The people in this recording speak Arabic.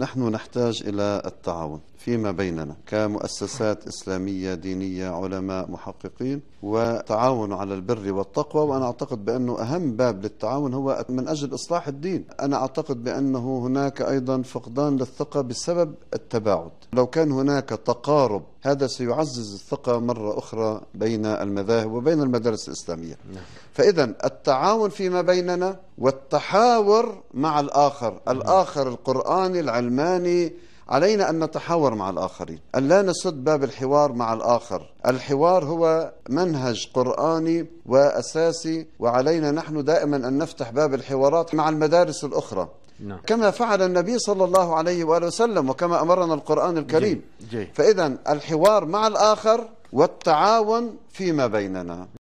نحن نحتاج إلى التعاون فيما بيننا كمؤسسات إسلامية دينية علماء محققين وتعاون على البر والتقوى وأنا أعتقد بأنه أهم باب للتعاون هو من أجل إصلاح الدين أنا أعتقد بأنه هناك أيضا فقدان للثقة بسبب التباعد لو كان هناك تقارب هذا سيعزز الثقة مرة أخرى بين المذاهب وبين المدارس الإسلامية نعم. فإذا التعاون فيما بيننا والتحاور مع الآخر الآخر القرآني العلماني علينا أن نتحاور مع الآخرين أن لا نسد باب الحوار مع الآخر الحوار هو منهج قرآني وأساسي وعلينا نحن دائما أن نفتح باب الحوارات مع المدارس الأخرى نعم. كما فعل النبي صلى الله عليه وآله وسلم وكما أمرنا القرآن الكريم فإذا الحوار مع الآخر والتعاون فيما بيننا